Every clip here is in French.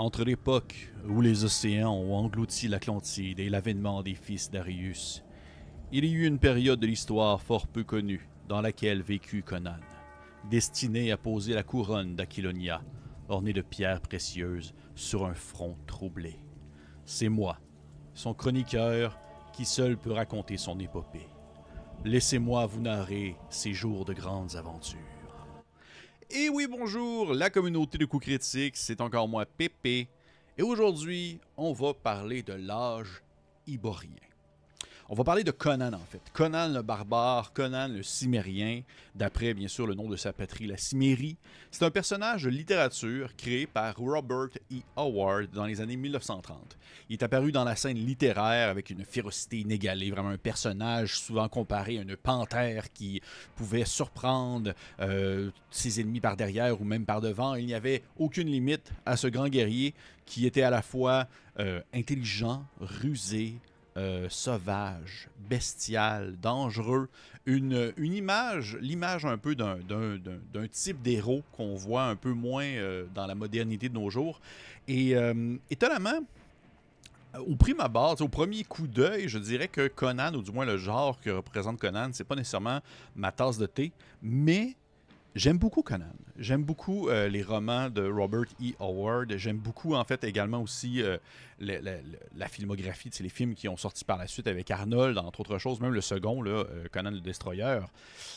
Entre l'époque où les océans ont englouti l'Atlantide et l'avènement des fils d'Arius, il y eut une période de l'histoire fort peu connue dans laquelle vécut Conan, destiné à poser la couronne d'Aquilonia, ornée de pierres précieuses, sur un front troublé. C'est moi, son chroniqueur, qui seul peut raconter son épopée. Laissez-moi vous narrer ces jours de grandes aventures. Et oui, bonjour, la communauté de coups critiques, c'est encore moi Pépé. Et aujourd'hui, on va parler de l'âge iborien. On va parler de Conan, en fait. Conan le barbare, Conan le cimérien, d'après, bien sûr, le nom de sa patrie, la Cimérie. C'est un personnage de littérature créé par Robert E. Howard dans les années 1930. Il est apparu dans la scène littéraire avec une férocité inégalée, vraiment un personnage souvent comparé à une panthère qui pouvait surprendre euh, ses ennemis par derrière ou même par devant. Il n'y avait aucune limite à ce grand guerrier qui était à la fois euh, intelligent, rusé, euh, sauvage, bestial, dangereux. Une, une image, l'image un peu d'un type d'héros qu'on voit un peu moins euh, dans la modernité de nos jours. Et euh, étonnamment, au prime abord, au premier coup d'œil, je dirais que Conan, ou du moins le genre que représente Conan, c'est pas nécessairement ma tasse de thé, mais J'aime beaucoup Conan. J'aime beaucoup euh, les romans de Robert E. Howard. J'aime beaucoup, en fait, également aussi euh, la filmographie, c'est les films qui ont sorti par la suite avec Arnold, entre autres choses, même le second, euh, Conan le Destroyer,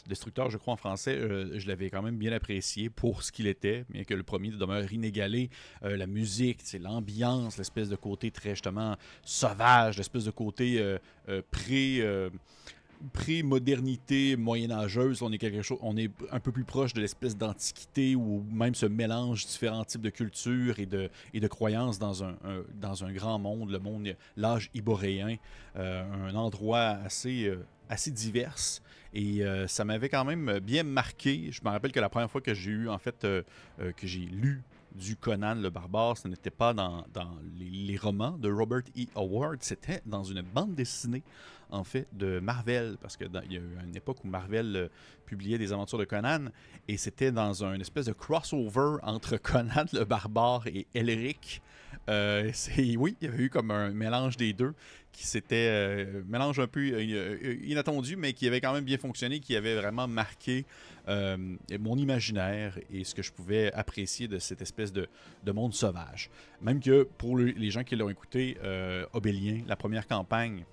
Destructeur, je crois, en français, je l'avais quand même bien apprécié pour ce qu'il était, bien que le premier demeure inégalé. la musique, l'ambiance, l'espèce de côté très, justement, sauvage, l'espèce de côté pré pré-modernité moyenâgeuse, on est quelque chose, on est un peu plus proche de l'espèce d'antiquité ou même ce mélange différents types de cultures et de, et de croyances dans un, dans un grand monde, le monde, l'âge iboréen, euh, un endroit assez, euh, assez divers. Et euh, ça m'avait quand même bien marqué. Je me rappelle que la première fois que j'ai eu, en fait, que j'ai lu du Conan le barbare, ce n'était pas dans, les, romans de Robert E. Howard, c'était dans une bande dessinée en fait, de Marvel, parce qu'il y a eu une époque où Marvel euh, publiait des aventures de Conan, et c'était dans un espèce de crossover entre Conan le barbare et Elric. Euh, c'est, oui, il y avait eu comme un mélange des deux qui s'était euh, mélange un peu inattendu, mais qui avait quand même bien fonctionné, qui avait vraiment marqué mon imaginaire et ce que je pouvais apprécier de cette espèce de, monde sauvage. Même que pour les gens qui l'ont écouté, Obélien, la première campagne,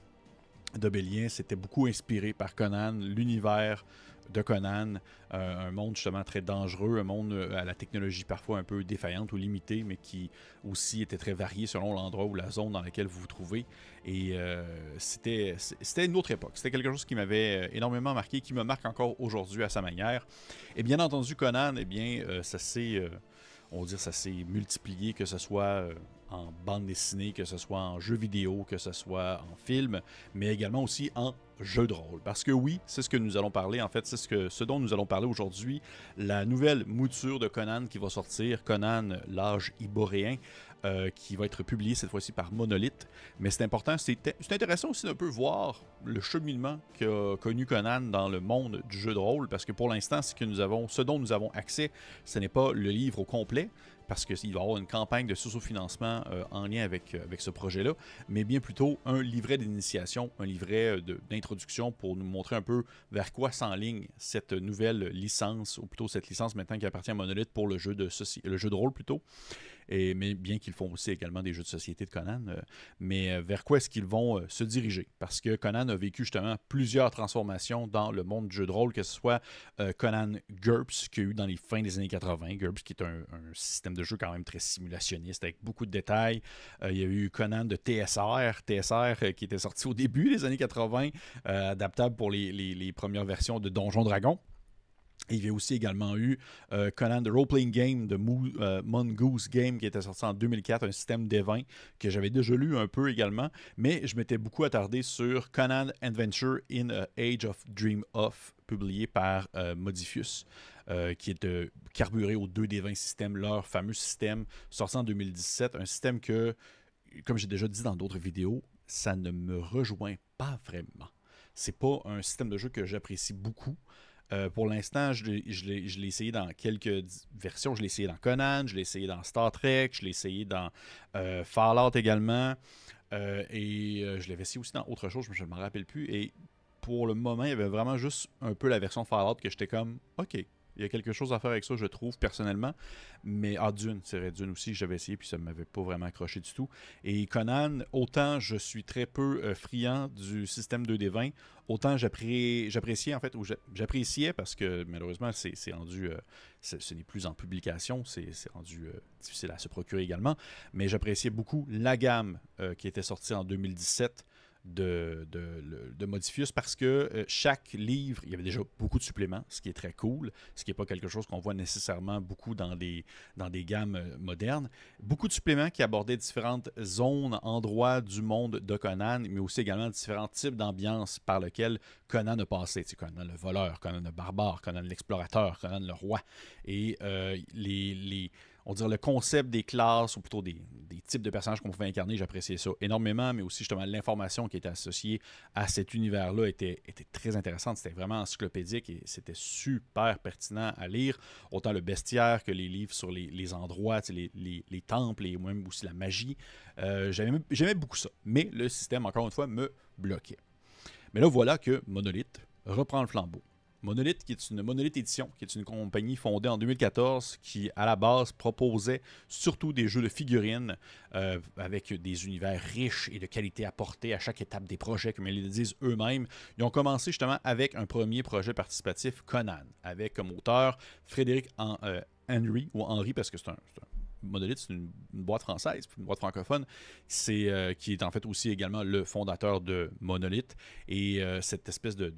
c'était s'était beaucoup inspiré par Conan, l'univers de Conan, euh, un monde justement très dangereux, un monde euh, à la technologie parfois un peu défaillante ou limitée, mais qui aussi était très varié selon l'endroit ou la zone dans laquelle vous vous trouvez. Et euh, c'était, c'était une autre époque, c'était quelque chose qui m'avait énormément marqué, qui me marque encore aujourd'hui à sa manière. Et bien entendu, Conan, eh bien, ça s'est on va dire, ça s'est multiplié, que ce soit euh, en bande dessinée, que ce soit en jeu vidéo, que ce soit en film, mais également aussi en jeu de rôle. Parce que oui, c'est ce que nous allons parler, en fait, c'est ce, ce dont nous allons parler aujourd'hui, la nouvelle mouture de Conan qui va sortir, Conan l'âge iboréen. Euh, qui va être publié cette fois-ci par Monolith. Mais c'est important, c'est intéressant aussi d'un peu voir le cheminement qu'a connu Conan dans le monde du jeu de rôle, parce que pour l'instant, ce, ce dont nous avons accès, ce n'est pas le livre au complet, parce qu'il va y avoir une campagne de sous-financement euh, en lien avec, euh, avec ce projet-là, mais bien plutôt un livret d'initiation, un livret d'introduction pour nous montrer un peu vers quoi s'enligne cette nouvelle licence, ou plutôt cette licence maintenant qui appartient à Monolith pour le jeu de, le jeu de rôle plutôt et, mais bien qu'ils font aussi également des jeux de société de Conan. Euh, mais euh, vers quoi est-ce qu'ils vont euh, se diriger? Parce que Conan a vécu justement plusieurs transformations dans le monde du jeu de rôle, que ce soit Conan GURPS, qu'il y a eu dans les fins des années 80. GURPS, qui est un, système de jeu quand même très simulationniste, avec beaucoup de détails. il y a eu Conan de TSR, TSR qui était sorti au début des années 80, adaptable pour les, les premières versions de Donjon Dragon. Il y a aussi également eu euh, Conan the Role-Playing Game de euh, Mongoose Game qui était sorti en 2004, un système D20 que j'avais déjà lu un peu également, mais je m'étais beaucoup attardé sur Conan Adventure in Age of Dream Off, publié par euh, Modifius, qui est carburé au 2D20 système, leur fameux système sorti en 2017, un système que, comme j'ai déjà dit dans d'autres vidéos, ça ne me rejoint pas vraiment. C'est pas un système de jeu que j'apprécie beaucoup. Euh, pour l'instant, je, l'ai essayé dans quelques versions. Je l'ai essayé dans Conan, je l'ai essayé dans Star Trek, je l'ai essayé dans euh, Fallout également. Euh, et euh, je l'avais essayé aussi dans autre chose, mais je ne me rappelle plus. Et pour le moment, il y avait vraiment juste un peu la version Fallout que j'étais comme, OK, il y a quelque chose à faire avec ça, je trouve, personnellement. Mais ah, Dune, c'est vrai, Dune aussi, j'avais essayé, puis ça ne m'avait pas vraiment accroché du tout. Et Conan, autant je suis très peu euh, friand du système 2D20, autant j'appréciais, en fait, ou j'appréciais, parce que malheureusement, c'est rendu, euh, ce n'est plus en publication, c'est rendu euh, difficile à se procurer également, mais j'appréciais beaucoup la gamme qui était sortie en 2017 de, de, Modifius parce que euh, chaque livre, il y avait déjà beaucoup de suppléments, ce qui est très cool, ce qui n'est pas quelque chose qu'on voit nécessairement beaucoup dans des, dans des gammes euh, modernes. Beaucoup de suppléments qui abordaient différentes zones, endroits du monde de Conan, mais aussi également différents types d'ambiance par lesquelles Conan a passé. C'est Conan le voleur, Conan le barbare, Conan l'explorateur, Conan le roi. Et euh, les, les on dirait, le concept des classes, ou plutôt des, types de personnages qu'on pouvait incarner, j'appréciais ça énormément, mais aussi justement l'information qui était associée à cet univers-là était, très intéressante. C'était vraiment encyclopédique et c'était super pertinent à lire. Autant le bestiaire que les livres sur les, endroits, les, temples et même aussi la magie. Euh, j'aimais beaucoup ça, mais le système, encore une fois, me bloquait. Mais là, voilà que Monolith reprend le flambeau. Monolith, qui est une Monolith Édition, qui est une compagnie fondée en 2014 qui, à la base, proposait surtout des jeux de figurines euh, avec des univers riches et de qualité apportée à chaque étape des projets, comme ils le disent eux-mêmes. Ils ont commencé justement avec un premier projet participatif, Conan, avec comme auteur Frédéric euh, Henry, ou Henry parce que c'est un Monolith, c'est une, boîte française, une boîte francophone, c'est, euh, qui est en fait aussi également le fondateur de Monolith. Et euh, cette espèce de,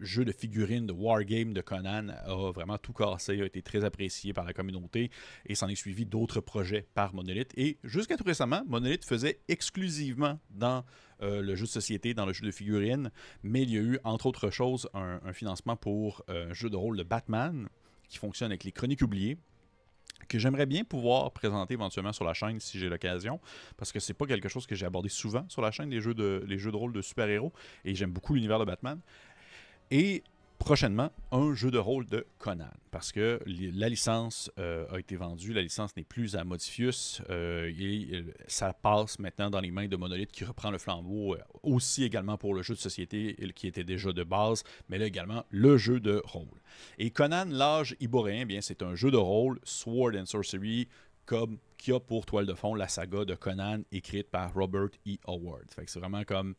jeu de figurines, de wargame de Conan a vraiment tout cassé, a été très apprécié par la communauté et s'en est suivi d'autres projets par Monolith. Et jusqu'à tout récemment, Monolith faisait exclusivement dans euh, le jeu de société, dans le jeu de figurines, mais il y a eu, entre autres choses, un financement pour un jeu de rôle de Batman qui fonctionne avec les chroniques oubliées, que j'aimerais bien pouvoir présenter éventuellement sur la chaîne si j'ai l'occasion, parce que c'est pas quelque chose que j'ai abordé souvent sur la chaîne, des jeux de, les jeux de rôle de super-héros, et j'aime beaucoup l'univers de Batman. Et prochainement un jeu de rôle de Conan, parce que la licence euh, a été vendue, la licence n'est plus à Modifius, euh, et euh, ça passe maintenant dans les mains de Monolith qui reprend le flambeau aussi également pour le jeu de société qui était déjà de base, mais là également le jeu de rôle. Et Conan, l'âge iboréen, bien c'est un jeu de rôle, Sword and Sorcery, comme qui a pour toile de fond la saga de Conan écrite par Robert E. Howard. c'est vraiment comme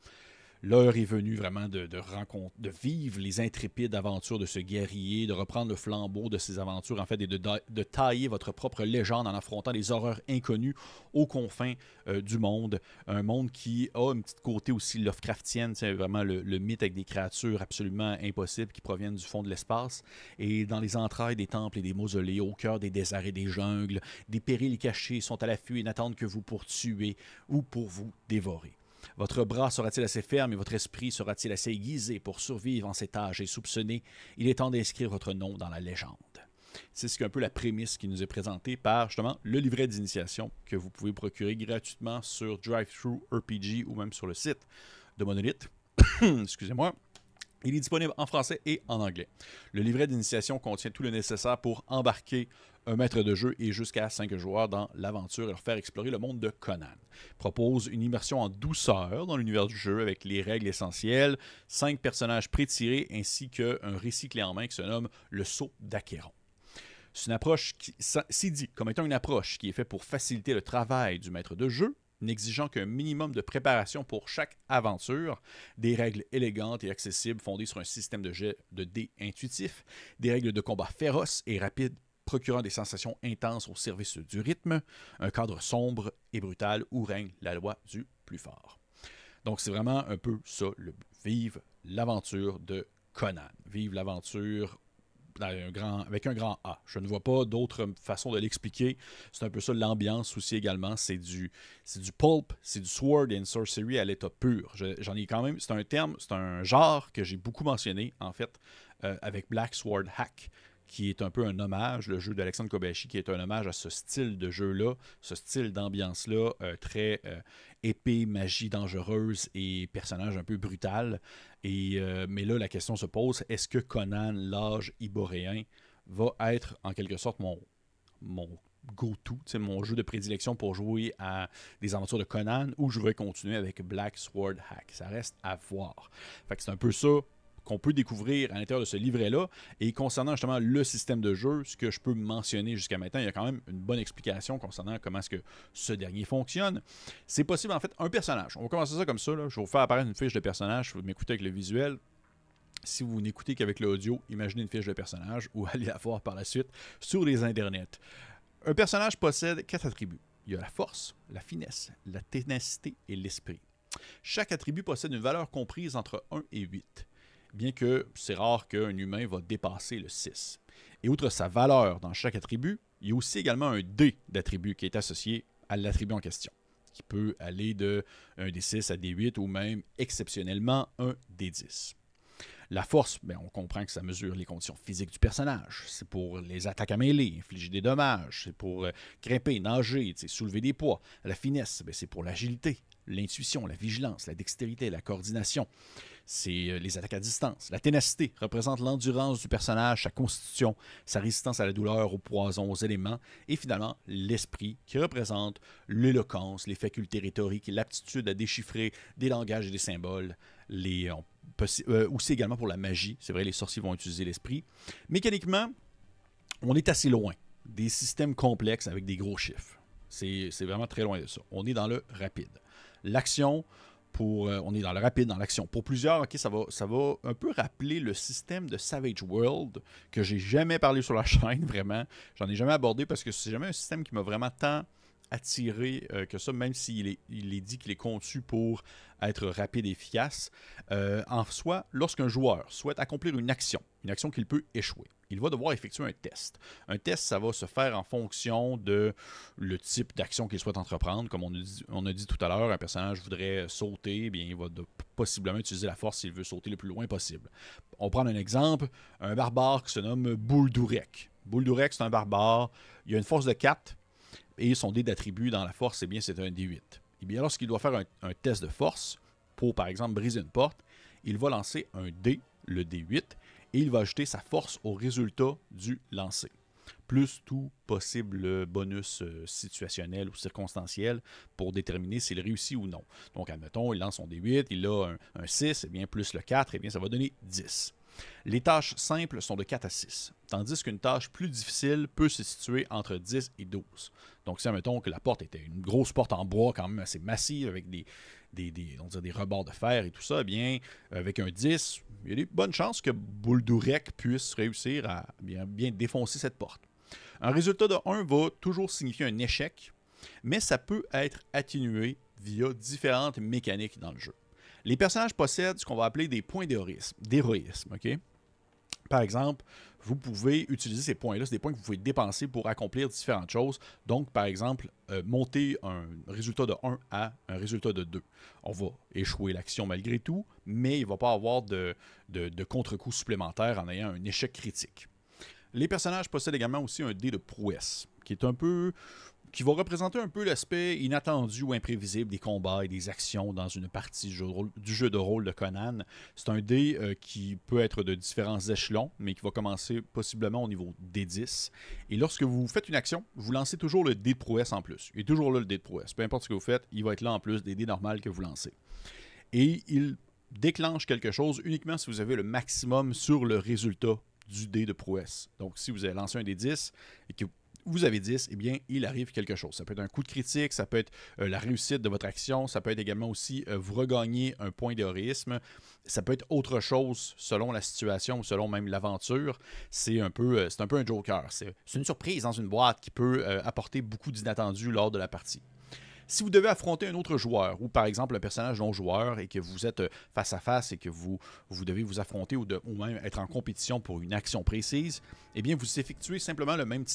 l'heure est venue vraiment de, de vivre les intrépides aventures de ce guerrier, de reprendre le flambeau de ses aventures, en fait, et de, tailler votre propre légende en affrontant les horreurs inconnues aux confins euh, du monde. Un monde qui a un petit côté aussi Lovecraftienne, c'est vraiment le, le, mythe avec des créatures absolument impossibles qui proviennent du fond de l'espace. Et dans les entrailles des temples et des mausolées, au cœur des déserts et des jungles, des périls cachés sont à l'affût et n'attendent que vous pour tuer ou pour vous dévorer. Votre bras sera-t-il assez ferme et votre esprit sera-t-il assez aiguisé pour survivre en cet âge et soupçonné Il est temps d'inscrire votre nom dans la légende. C'est ce un peu la prémisse qui nous est présentée par justement le livret d'initiation que vous pouvez procurer gratuitement sur DriveThruRPG RPG ou même sur le site de Monolith. Excusez-moi. Il est disponible en français et en anglais. Le livret d'initiation contient tout le nécessaire pour embarquer un maître de jeu et jusqu'à cinq joueurs dans l'aventure et leur faire explorer le monde de Conan. Propose une immersion en douceur dans l'univers du jeu avec les règles essentielles, cinq personnages prétirés ainsi qu'un récit clé en main qui se nomme le saut d'Aquéron. C'est une approche qui, dit comme étant une approche qui est faite pour faciliter le travail du maître de jeu, n'exigeant qu'un minimum de préparation pour chaque aventure, des règles élégantes et accessibles fondées sur un système de jet de dés intuitif, des règles de combat féroces et rapides procurant des sensations intenses au service du rythme, un cadre sombre et brutal où règne la loi du plus fort. Donc c'est vraiment un peu ça le Vive l'aventure de Conan. Vive l'aventure avec un grand A. Je ne vois pas d'autre façon de l'expliquer. C'est un peu ça l'ambiance aussi également. C'est du, du pulp, c'est du sword and sorcery à l'état pur. j'en ai quand même. C'est un terme, c'est un genre que j'ai beaucoup mentionné en fait euh, avec Black Sword Hack qui est un peu un hommage, le jeu d'Alexandre Kobayashi, qui est un hommage à ce style de jeu-là, ce style d'ambiance-là, euh, très euh, épée, magie dangereuse et personnage un peu brutal. Et, euh, mais là, la question se pose, est-ce que Conan, l'âge iboréen, va être en quelque sorte mon, mon go-to, mon jeu de prédilection pour jouer à des aventures de Conan ou je vais continuer avec Black Sword Hack. Ça reste à voir. Fait c'est un peu ça qu'on peut découvrir à l'intérieur de ce livret-là. Et concernant justement le système de jeu, ce que je peux mentionner jusqu'à maintenant, il y a quand même une bonne explication concernant comment est-ce que ce dernier fonctionne. C'est possible en fait un personnage. On va commencer ça comme ça. Je vais vous faire apparaître une fiche de personnage. Vous m'écoutez avec le visuel si vous n'écoutez qu'avec l'audio, imaginez une fiche de personnage ou allez la voir par la suite sur les internets. Un personnage possède quatre attributs. Il y a la force, la finesse, la ténacité et l'esprit. Chaque attribut possède une valeur comprise entre 1 et 8 bien que c'est rare qu'un humain va dépasser le 6. Et outre sa valeur dans chaque attribut, il y a aussi également un dé d'attribut qui est associé à l'attribut en question, qui peut aller de un D6 à D8 ou même exceptionnellement un D10. La force, ben, on comprend que ça mesure les conditions physiques du personnage. C'est pour les attaques à mêlée, infliger des dommages, c'est pour euh, grimper, nager, soulever des poids. La finesse, ben, c'est pour l'agilité, l'intuition, la vigilance, la dextérité, la coordination. C'est euh, les attaques à distance. La ténacité représente l'endurance du personnage, sa constitution, sa résistance à la douleur, au poison, aux éléments. Et finalement, l'esprit qui représente l'éloquence, les facultés rhétoriques, l'aptitude à déchiffrer des langages et des symboles. Les, euh, on euh, aussi également pour la magie. C'est vrai, les sorciers vont utiliser l'esprit. Mécaniquement, on est assez loin des systèmes complexes avec des gros chiffres. C'est vraiment très loin de ça. On est dans le rapide l'action. Pour, euh, on est dans le rapide, dans l'action. Pour plusieurs, ok, ça va, ça un peu rappeler le système de Savage World que j'ai jamais parlé sur la chaîne, vraiment. J'en ai jamais abordé parce que c'est jamais un système qui m'a vraiment tant attiré euh, que ça, même s'il est, il est dit qu'il est conçu pour être rapide et efficace. Euh, en soi, lorsqu'un joueur souhaite accomplir une action, une action qu'il peut échouer, il va devoir effectuer un test. Un test, ça va se faire en fonction de le type d'action qu'il souhaite entreprendre. Comme on a, dit, tout à l'heure, un personnage voudrait sauter, eh bien, il va possiblement utiliser la force s'il veut sauter le plus loin possible. On prend un exemple, un barbare qui se nomme Bouldourek. Bouldourek, c'est un barbare, il a une force de 4 et son dé d'attribut dans la force, eh bien, c'est un D8. Eh bien, lorsqu'il doit faire un, un test de force pour, par exemple, briser une porte, il va lancer un dé, le D8, et il va ajouter sa force au résultat du lancer. Plus tout possible bonus euh, situationnel ou circonstanciel pour déterminer s'il réussit ou non. Donc, admettons, il lance son D8, il a un, 6, et eh bien plus le 4, et eh bien ça va donner 10. Les tâches simples sont de 4 à 6, tandis qu'une tâche plus difficile peut se situer entre 10 et 12. Donc, si admettons que la porte était une grosse porte en bois, quand même assez massive, avec des, des, rebords de fer et tout ça, eh bien, avec un 10, il y a des bonnes chances que Bouldourek puisse réussir à bien, défoncer cette porte. Un résultat de 1 va toujours signifier un échec, mais ça peut être atténué via différentes mécaniques dans le jeu. Les personnages possèdent ce qu'on va appeler des points d'héroïsme. d'héroïsme okay? Par exemple, vous pouvez utiliser ces points-là. C'est des points que vous pouvez dépenser pour accomplir différentes choses. Donc, par exemple, euh, monter un résultat de 1 à un résultat de 2. On va échouer l'action malgré tout, mais il ne va pas avoir de, de, de contre-coup supplémentaire en ayant un échec critique. Les personnages possèdent également aussi un dé de prouesse, qui est un peu qui va représenter un peu l'aspect inattendu ou imprévisible des combats et des actions dans une partie du jeu de rôle de Conan. C'est un dé euh, qui peut être de différents échelons, mais qui va commencer possiblement au niveau D10. Et lorsque vous faites une action, vous lancez toujours le dé de prouesse en plus. Il est toujours là le dé de prouesse. Peu importe ce que vous faites, il va être là en plus des dés normales que vous lancez. Et il déclenche quelque chose uniquement si vous avez le maximum sur le résultat du dé de prouesse. Donc, si vous avez lancé un dé 10 et que vous avez 10, eh bien, il arrive quelque chose. Ça peut être un coup de critique, ça peut être euh, la réussite de votre action, ça peut être également aussi euh, vous regagner un point d'héroïsme, ça peut être autre chose selon la situation, ou selon même l'aventure. C'est un, peu, euh, c'est un peu un joker. C'est une surprise dans une boîte qui peut apporter beaucoup d'inattendus lors de la partie. Si vous devez affronter un autre joueur, ou par exemple un personnage non-joueur, et que vous êtes euh, face à face et que vous, vous devez vous affronter ou, de, même être en compétition pour une action précise, eh bien vous effectuez simplement le même,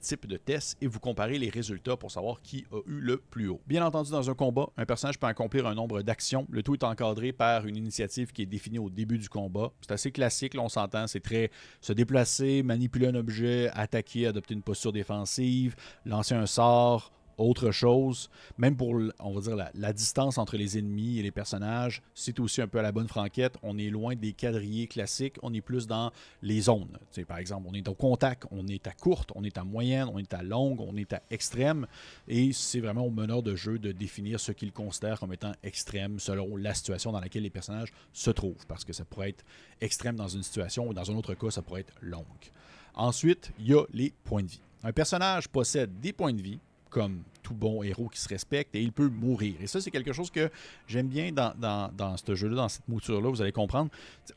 type de test et vous comparez les résultats pour savoir qui a eu le plus haut. Bien entendu, dans un combat, un personnage peut accomplir un nombre d'actions. Le tout est encadré par une initiative qui est définie au début du combat. C'est assez classique, on s'entend, c'est très se déplacer, manipuler un objet, attaquer, adopter une posture défensive, lancer un sort, autre chose. Même pour, on va dire, la, distance entre les ennemis et les personnages, c'est aussi un peu à la bonne franquette. On est loin des quadrillés classiques, on est plus dans les zones. par exemple, on est au contact, on est à courte, on est à moyenne, on est à longue, on est à extrême. Et c'est vraiment au meneur de jeu de définir ce qu'il considère comme étant extrême selon la situation dans laquelle les personnages se trouvent. Parce que ça pourrait être extrême dans une situation ou dans un autre cas, ça pourrait être longue. Ensuite, il y a les points de vie. Un personnage possède des points de vie comme tout bon héros qui se respecte et il peut mourir. Et ça, c'est quelque chose que j'aime bien dans, ce jeu-là, dans cette mouture-là. Vous allez comprendre.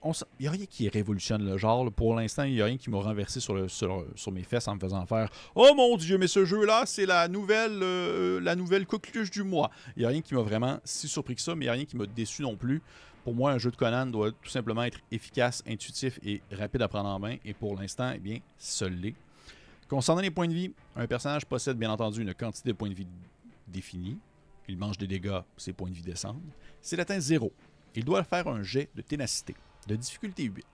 Il n'y a rien qui révolutionne le genre. Pour l'instant, il n'y a rien qui m'a renversé sur, sur, mes fesses en me faisant faire Oh mon Dieu, mais ce jeu-là, c'est la nouvelle euh, la nouvelle coqueluche du mois. Il n'y a rien qui m'a vraiment si surpris que ça, mais il n'y a rien qui m'a déçu non plus. Pour moi, un jeu de Conan doit tout simplement être efficace, intuitif et rapide à prendre en main. Et pour l'instant, eh bien, seul Concernant les points de vie, un personnage possède bien entendu une quantité de points de vie définie. Il mange des dégâts, ses points de vie descendent. S'il atteint 0, il doit faire un jet de ténacité, de difficulté 8.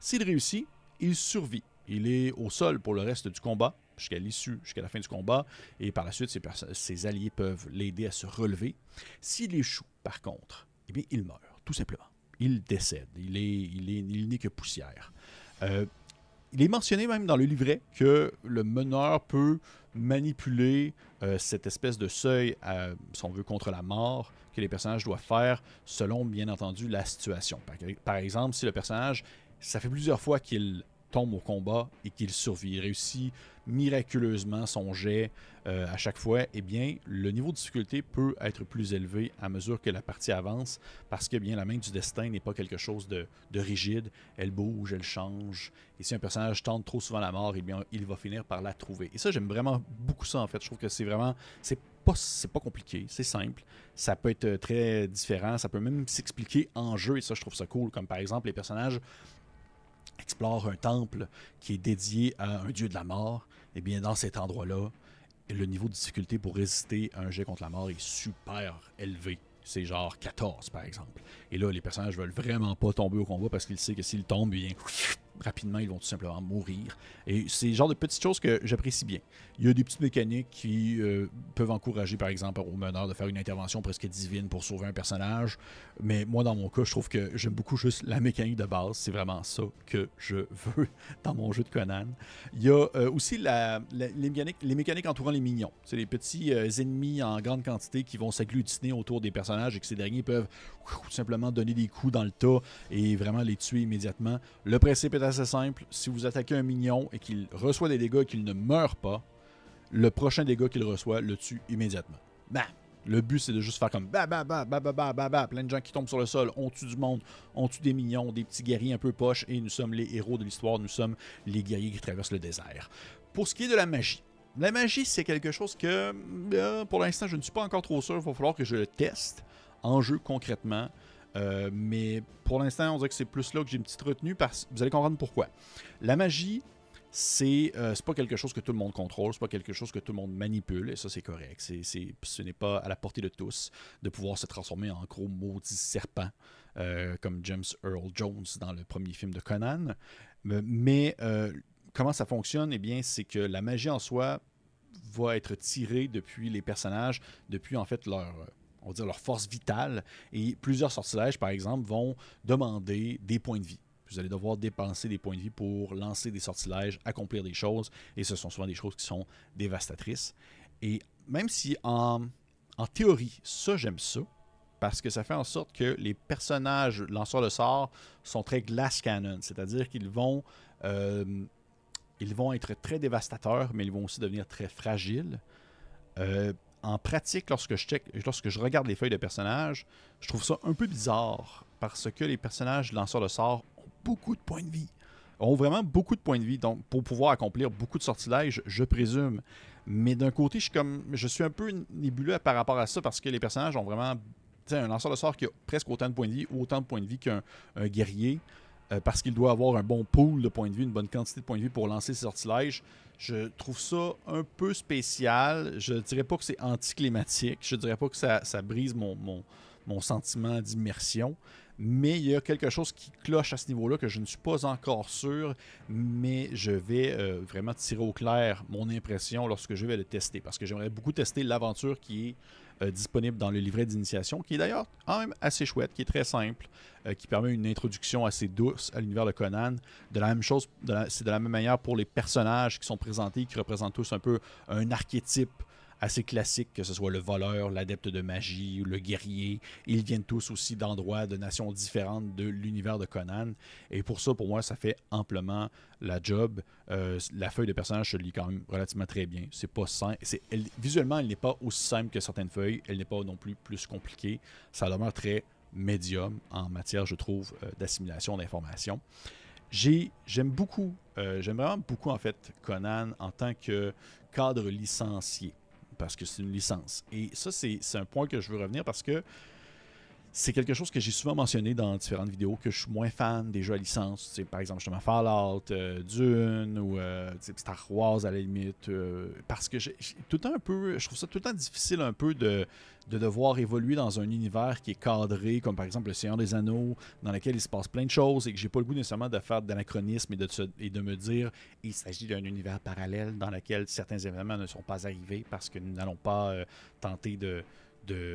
S'il réussit, il survit. Il est au sol pour le reste du combat, jusqu'à l'issue, jusqu'à la fin du combat, et par la suite, ses, alliés peuvent l'aider à se relever. S'il échoue, par contre, eh bien, il meurt, tout simplement. Il décède, il n'est est, il que poussière. Euh, il est mentionné même dans le livret que le meneur peut manipuler euh, cette espèce de seuil, à, si on veut, contre la mort que les personnages doivent faire selon, bien entendu, la situation. Par, exemple, si le personnage, ça fait plusieurs fois qu'il tombe au combat et qu'il survit, réussit miraculeusement son jet euh, à chaque fois, eh bien, le niveau de difficulté peut être plus élevé à mesure que la partie avance, parce que bien la main du destin n'est pas quelque chose de, rigide, elle bouge, elle change, et si un personnage tente trop souvent la mort, eh bien, il va finir par la trouver. Et ça, j'aime vraiment beaucoup ça, en fait. Je trouve que c'est vraiment... C'est pas, c'est pas compliqué, c'est simple. Ça peut être très différent, ça peut même s'expliquer en jeu, et ça, je trouve ça cool. Comme par exemple, les personnages explorent un temple qui est dédié à un dieu de la mort, eh bien, dans cet endroit-là, le niveau de difficulté pour résister à un jet contre la mort est super élevé. C'est genre 14, par exemple. Et là, les personnages veulent vraiment pas tomber au combat parce qu'ils savent que s'ils tombent, bien, rapidement, ils vont tout simplement mourir. Et c'est le genre de petites choses que j'apprécie bien. Il y a des petites mécaniques qui euh, peuvent encourager, par exemple, au meneur de faire une intervention presque divine pour sauver un personnage. Mais moi, dans mon cas, je trouve que j'aime beaucoup juste la mécanique de base. C'est vraiment ça que je veux dans mon jeu de Conan. Il y a euh, aussi la, les, mécaniques, entourant les mignons. C'est les petits euh, ennemis en grande quantité qui vont s'agglutiner autour des personnages et que ces derniers peuvent tout simplement donner des coups dans le tas et vraiment les tuer immédiatement. Le principe est assez simple. Si vous attaquez un mignon et qu'il reçoit des dégâts et qu'il ne meurt pas, le prochain dégât qu'il reçoit le tue immédiatement. ben Le but, c'est de juste faire comme bah bah bah bah bah bah bah plein de gens qui tombent sur le sol, on tue du monde, on tue des mignons, des petits guerriers un peu poches, et nous sommes les héros de l'histoire, nous sommes les guerriers qui traversent le désert. Pour ce qui est de la magie, la magie, c'est quelque chose que, euh, pour l'instant, je ne suis pas encore trop sûr, il va falloir que je le teste en jeu concrètement. Euh, mais pour l'instant, on dirait que c'est plus là que j'ai une petite retenue parce que vous allez comprendre pourquoi. La magie, c'est euh, pas quelque chose que tout le monde contrôle, c'est pas quelque chose que tout le monde manipule, et ça c'est correct. C'est ce n'est pas à la portée de tous de pouvoir se transformer en gros maudits serpent, euh, comme James Earl Jones dans le premier film de Conan. Mais comment ça fonctionne Eh bien, c'est que la magie en soi va être tirée depuis les personnages, depuis en fait leur on va dire leur force vitale. Et plusieurs sortilèges, par exemple, vont demander des points de vie. Vous allez devoir dépenser des points de vie pour lancer des sortilèges, accomplir des choses, et ce sont souvent des choses qui sont dévastatrices. Et même si en, en théorie, ça j'aime ça, parce que ça fait en sorte que les personnages lanceurs de sorts sont très glass cannon, c'est-à-dire qu'ils vont, euh, ils vont être très dévastateurs, mais ils vont aussi devenir très fragiles. Euh, en pratique, lorsque je, check, lorsque je regarde les feuilles de personnages, je trouve ça un peu bizarre parce que les personnages lanceurs de sorts ont beaucoup de points de vie. Ont vraiment beaucoup de points de vie. Donc, pour pouvoir accomplir beaucoup de sortilèges, je présume. Mais d'un côté, je suis, comme, je suis un peu nébuleux par rapport à ça parce que les personnages ont vraiment. Un lanceur de sort qui a presque autant de points de vie ou autant de points de vie qu'un guerrier. Euh, parce qu'il doit avoir un bon pool de points de vue, une bonne quantité de points de vue pour lancer ses sortilèges. Je trouve ça un peu spécial. Je ne dirais pas que c'est anticlimatique. Je ne dirais pas que ça, brise mon, mon, sentiment d'immersion. Mais il y a quelque chose qui cloche à ce niveau-là que je ne suis pas encore sûr, mais je vais euh, vraiment tirer au clair mon impression lorsque je vais le tester, parce que j'aimerais beaucoup tester l'aventure qui est euh, disponible dans le livret d'initiation, qui est d'ailleurs quand même assez chouette, qui est très simple, euh, qui permet une introduction assez douce à l'univers de Conan. De la même chose, c'est de la même manière pour les personnages qui sont présentés, qui représentent tous un peu un archétype assez classiques, que ce soit le voleur, l'adepte de magie ou le guerrier. Ils viennent tous aussi d'endroits, de nations différentes de l'univers de Conan. Et pour ça, pour moi, ça fait amplement la job. Euh, la feuille de personnage se lit quand même relativement très bien. C'est pas simple. visuellement, elle n'est pas aussi simple que certaines feuilles. Elle n'est pas non plus plus compliquée. Ça demeure très médium en matière, je trouve, euh, d'assimilation d'informations. J'aime beaucoup, euh, j'aime vraiment beaucoup en fait Conan en tant que cadre licencié parce que c'est une licence. Et ça, c'est un point que je veux revenir parce que c'est quelque chose que j'ai souvent mentionné dans différentes vidéos que je suis moins fan des jeux à licence. par exemple, justement Fallout, euh, Dune ou euh, Star Wars à la limite. Euh, parce que j'ai tout un peu. Je trouve ça tout le temps difficile un peu de, devoir évoluer dans un univers qui est cadré, comme par exemple le Seigneur des Anneaux, dans lequel il se passe plein de choses et que j'ai pas le goût nécessairement de faire d'anachronisme et de, et de me dire il s'agit d'un univers parallèle dans lequel certains événements ne sont pas arrivés parce que nous n'allons pas tenter de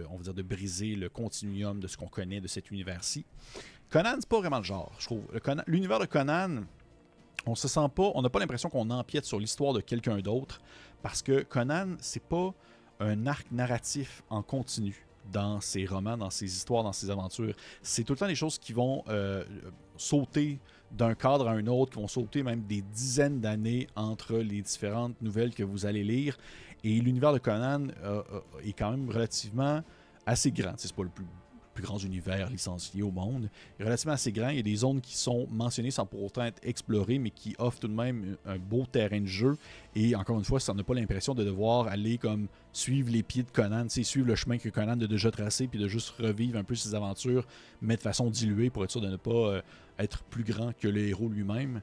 on veut dire, de briser le continuum de ce qu'on connaît de cet univers-ci. Conan, c'est pas vraiment le genre, je trouve. L'univers de Conan, on se sent pas, on n'a pas l'impression qu'on empiète sur l'histoire de quelqu'un d'autre, parce que Conan, c'est pas un arc narratif en continu dans ses romans, dans ses histoires, dans ses aventures. C'est tout le temps des choses qui vont euh, sauter d'un cadre à un autre, qui vont sauter même des dizaines d'années entre les différentes nouvelles que vous allez lire. Et l'univers de Conan euh, euh, est quand même relativement assez grand. C'est pas le plus, grand univers licencié au monde. Il est relativement assez grand. Il y a des zones qui sont mentionnées sans pour autant être explorées, mais qui offrent tout de même un beau terrain de jeu. Et encore une fois, ça n'a pas l'impression de devoir aller comme suivre les pieds de Conan, suivre le chemin que Conan a déjà tracé, puis de juste revivre un peu ses aventures, mais de façon diluée pour être sûr de ne pas euh, être plus grand que le héros lui-même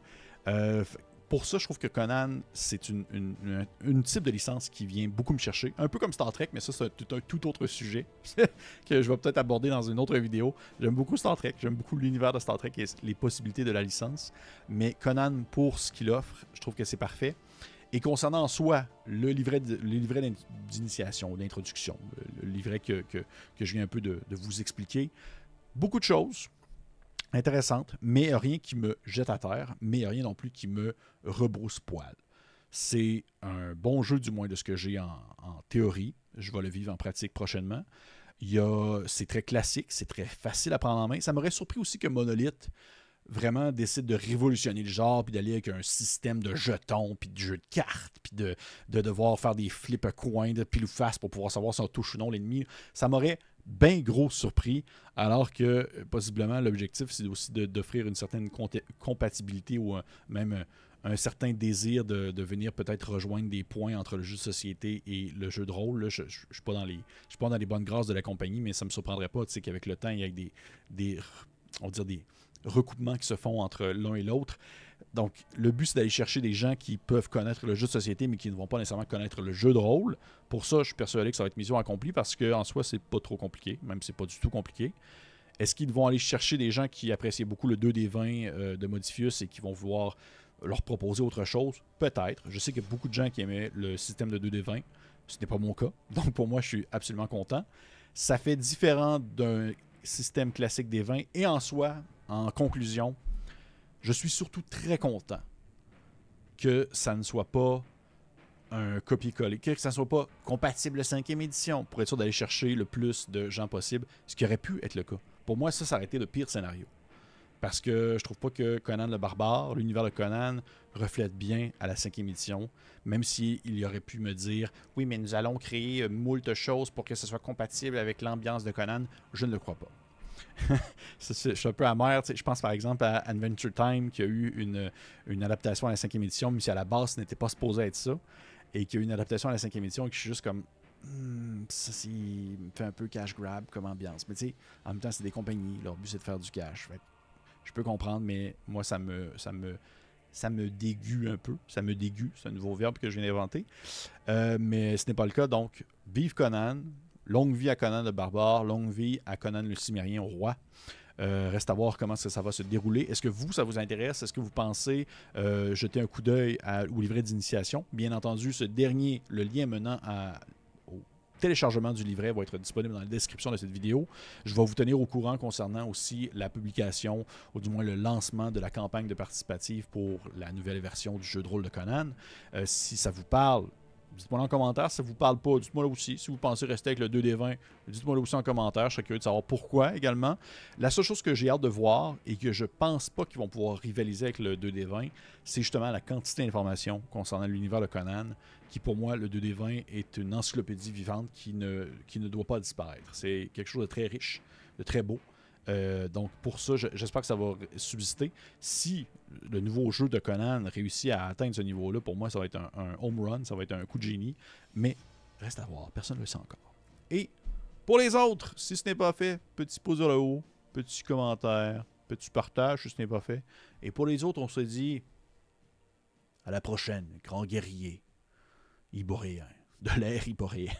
pour ça, je trouve que Conan, c'est une, type de licence qui vient beaucoup me chercher. Un peu comme Star Trek, mais ça, c'est un, tout autre sujet que je vais peut-être aborder dans une autre vidéo. J'aime beaucoup Star Trek, j'aime beaucoup l'univers de Star Trek et les possibilités de la licence. Mais Conan, pour ce qu'il offre, je trouve que c'est parfait. Et concernant en soi le livret, le livret d'initiation, d'introduction, le livret que, je viens un peu de vous expliquer, beaucoup de choses, intéressante, mais rien qui me jette à terre, mais rien non plus qui me rebrousse poil. C'est un bon jeu, du moins de ce que j'ai en, théorie. Je vais le vivre en pratique prochainement. C'est très classique, c'est très facile à prendre en main. Ça m'aurait surpris aussi que Monolith vraiment décide de révolutionner le genre, puis d'aller avec un système de jetons, puis de jeux de cartes, puis de, devoir faire des flips coins de pile ou face pour pouvoir savoir si on touche ou non l'ennemi. Ça m'aurait bien gros surpris, alors que euh, possiblement l'objectif, c'est aussi d'offrir une certaine compatibilité ou même euh, un certain désir de, venir peut-être rejoindre des points entre le jeu de société et le jeu de rôle. je ne suis, pas dans les bonnes grâces de la compagnie, mais ça ne me surprendrait pas qu'avec le temps, il y a des, on des recoupements qui se font entre l'un et l'autre. Donc, le but, c'est d'aller chercher des gens qui peuvent connaître le jeu de société, mais qui ne vont pas nécessairement connaître le jeu de rôle. Pour ça, je suis persuadé que ça va être mission accomplie parce qu'en soi, c'est pas trop compliqué, même si c'est pas du tout compliqué. Est-ce qu'ils vont aller chercher des gens qui appréciaient beaucoup le 2 d 20 de Modifius et qui vont vouloir leur proposer autre chose Peut-être. Je sais qu'il y a beaucoup de gens qui aimaient le système de 2 d 20. Ce n'est pas mon cas. Donc, pour moi, je suis absolument content. Ça fait différent d'un système classique des 20 et en soi, en conclusion, je suis surtout très content que ça ne soit pas un copier-coller, que ça ne soit pas compatible la cinquième édition, pour être sûr d'aller chercher le plus de gens possible, ce qui aurait pu être le cas. Pour moi, ça, ça aurait été le pire scénario. Parce que je trouve pas que Conan le Barbare, l'univers de Conan, reflète bien à la cinquième édition, même s'il il aurait pu me dire « Oui, mais nous allons créer moult choses pour que ce soit compatible avec l'ambiance de Conan », je ne le crois pas. je suis un peu amer. Je pense par exemple à Adventure Time qui a eu une, adaptation à la cinquième édition, mais si à la base ce n'était pas supposé être ça, et qui a eu une adaptation à la cinquième édition et que je suis juste comme hmm, ça c'est fait un peu cash grab comme ambiance. Mais tu sais, en même temps, c'est des compagnies, leur but c'est de faire du cash. je peux comprendre, mais moi ça me ça me ça me dégue un peu, ça me dégue, c'est un nouveau verbe que je viens d'inventer. Euh, mais ce n'est pas le cas, donc vive Conan, Longue vie à Conan le Barbare, longue vie à Conan le Cimérien roi. Euh, reste à voir comment ça, va se dérouler. Est-ce que vous, ça vous intéresse? Est-ce que vous pensez euh, jeter un coup d'œil au livret d'initiation? Bien entendu, ce dernier, le lien menant au téléchargement du livret va être disponible dans la description de cette vidéo. Je vais vous tenir au courant concernant aussi la publication, ou du moins le lancement de la campagne de participative pour la nouvelle version du jeu de rôle de Conan. Euh, si ça vous parle, Dites-moi en commentaire si ça vous parle pas. Dites-moi là aussi si vous pensez rester avec le 2D20. Dites-moi là aussi en commentaire. Je serais curieux de savoir pourquoi également. La seule chose que j'ai hâte de voir et que je pense pas qu'ils vont pouvoir rivaliser avec le 2D20, c'est justement la quantité d'informations concernant l'univers de Conan, qui pour moi, le 2D20 est une encyclopédie vivante qui ne, qui ne doit pas disparaître. C'est quelque chose de très riche, de très beau. Euh, donc pour ça, j'espère que ça va subsister. Si le nouveau jeu de Conan réussit à atteindre ce niveau-là, pour moi, ça va être un, home run, ça va être un coup de génie. Mais reste à voir, personne ne le sait encore. Et pour les autres, si ce n'est pas fait, petit pouce vers le haut, petit commentaire, petit partage si ce n'est pas fait. Et pour les autres, on se dit à la prochaine, grand guerrier iboréen, de l'air Iboréen